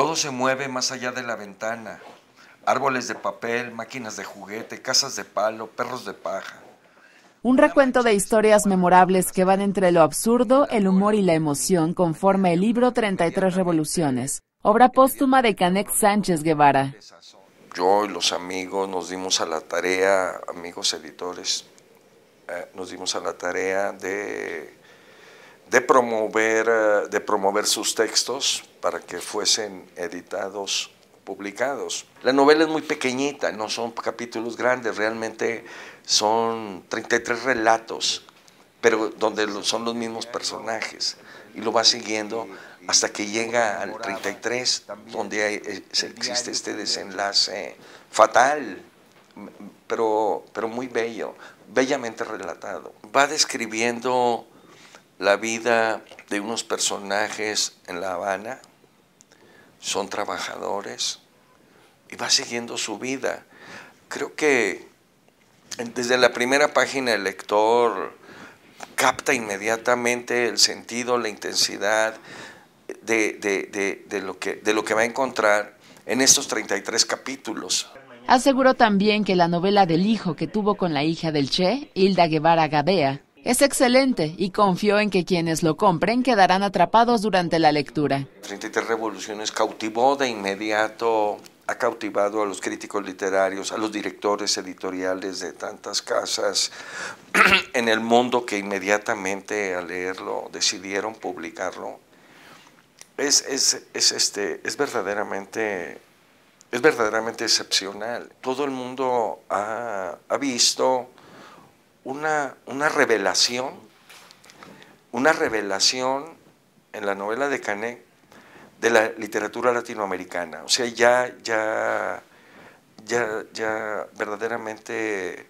Todo se mueve más allá de la ventana. Árboles de papel, máquinas de juguete, casas de palo, perros de paja. Un recuento de historias memorables que van entre lo absurdo, el humor y la emoción conforma el libro 33 Revoluciones, obra póstuma de Canex Sánchez Guevara. Yo y los amigos nos dimos a la tarea, amigos editores, eh, nos dimos a la tarea de de promover, eh, de promover sus textos para que fuesen editados, publicados. La novela es muy pequeñita, no son capítulos grandes, realmente son 33 relatos, pero donde son los mismos personajes. Y lo va siguiendo hasta que llega al 33, donde eh, existe este desenlace fatal, pero, pero muy bello, bellamente relatado. Va describiendo la vida de unos personajes en La Habana, son trabajadores y va siguiendo su vida. Creo que desde la primera página el lector capta inmediatamente el sentido, la intensidad de, lo, que, de lo que va a encontrar en estos 33 capítulos. Aseguró también que la novela del hijo que tuvo con la hija del Che, Hilda Guevara Gadea, es excelente y confío en que quienes lo compren quedarán atrapados durante la lectura. 33 Revoluciones cautivó de inmediato, ha cautivado a los críticos literarios, a los directores editoriales de tantas casas en el mundo que inmediatamente al leerlo decidieron publicarlo. Es, este, es verdaderamente es verdaderamente excepcional. Todo el mundo ha visto una, revelación, una revelación en la novela de Canet de la literatura latinoamericana. O sea, ya, ya, ya, verdaderamente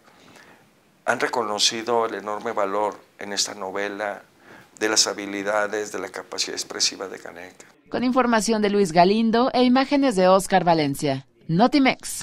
han reconocido el enorme valor en esta novela de las habilidades, de la capacidad expresiva de Canet. Con información de Luis Galindo e imágenes de Oscar Valencia. Notimex.